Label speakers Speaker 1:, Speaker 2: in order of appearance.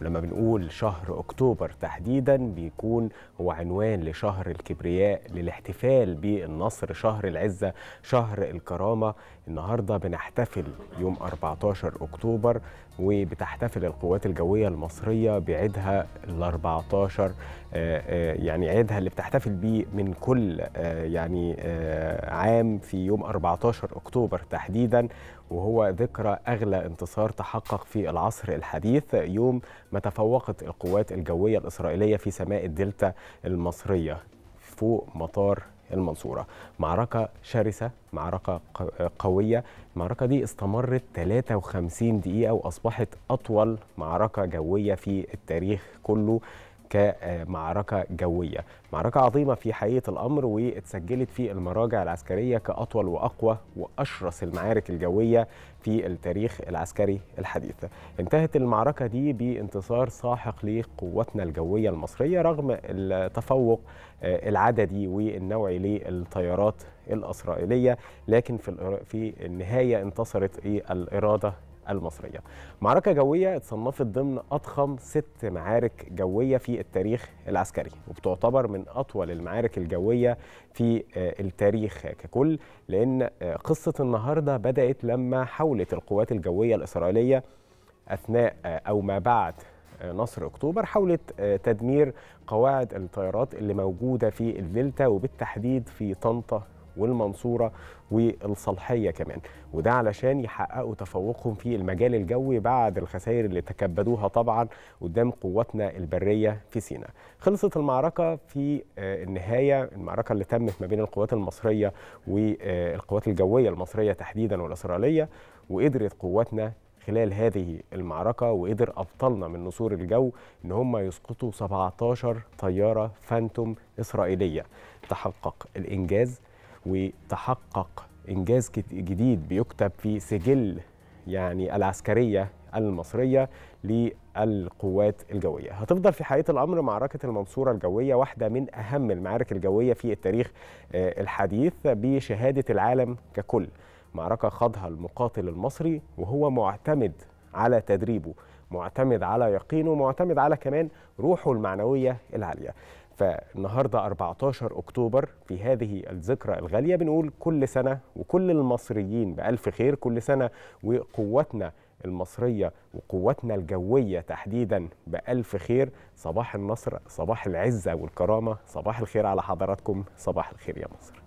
Speaker 1: ولما بنقول شهر أكتوبر تحديدا بيكون هو عنوان لشهر الكبرياء للاحتفال بالنصر شهر العزة شهر الكرامة النهاردة بنحتفل يوم 14 أكتوبر وبتحتفل القوات الجوية المصرية بعيدها ال 14 آه، آه، يعني عيدها اللي بتحتفل بيه من كل آه، يعني عام في يوم 14 أكتوبر تحديدا وهو ذكرى أغلى انتصار تحقق في العصر الحديث يوم ما تفوقت القوات الجوية الإسرائيلية في سماء الدلتا المصرية فوق مطار المنصورة معركة شرسة معركة قوية المعركة دي استمرت 53 دقيقة وأصبحت أطول معركة جوية في التاريخ كله كمعركة جوية معركة عظيمة في حقيقة الأمر واتسجلت في المراجع العسكرية كأطول وأقوى وأشرس المعارك الجوية في التاريخ العسكري الحديث انتهت المعركة دي بانتصار ساحق لقوتنا الجوية المصرية رغم التفوق آه، العددي والنوعي للطيارات الإسرائيلية لكن في النهاية انتصرت إيه؟ الإرادة المصرية معركة جوية اتصنفت ضمن أضخم ست معارك جوية في التاريخ العسكري وبتعتبر من أطول المعارك الجوية في آه، التاريخ ككل لأن آه، قصة النهاردة بدأت لما حاولت القوات الجوية الإسرائيلية أثناء آه، أو ما بعد نصر اكتوبر حاولت تدمير قواعد الطيارات اللي موجوده في الدلتا وبالتحديد في طنطا والمنصورة والصلحية كمان وده علشان يحققوا تفوقهم في المجال الجوي بعد الخسائر اللي تكبدوها طبعا قدام قواتنا البرية في سيناء خلصت المعركة في آه، النهاية المعركة اللي تمت ما بين القوات المصرية والقوات الجوية المصرية تحديدا والإسرائيلية وقدرت قواتنا خلال هذه المعركة وقدر أبطالنا من نصور الجو إن هم يسقطوا 17 طيارة فانتوم إسرائيلية تحقق الإنجاز وتحقق إنجاز جديد بيكتب في سجل يعني العسكرية المصرية للقوات الجوية هتفضل في حقيقة الأمر معركة المنصورة الجوية واحدة من أهم المعارك الجوية في التاريخ آه، الحديث بشهادة العالم ككل معركة خاضها المقاتل المصري وهو معتمد على تدريبه معتمد على يقينه معتمد على كمان روحه المعنوية العالية فالنهارده 14 اكتوبر في هذه الذكرى الغاليه بنقول كل سنه وكل المصريين بالف خير كل سنه وقوتنا المصرية وقوتنا الجوية تحديدا بألف خير صباح النصر صباح العزة والكرامة صباح الخير على حضراتكم صباح الخير يا مصر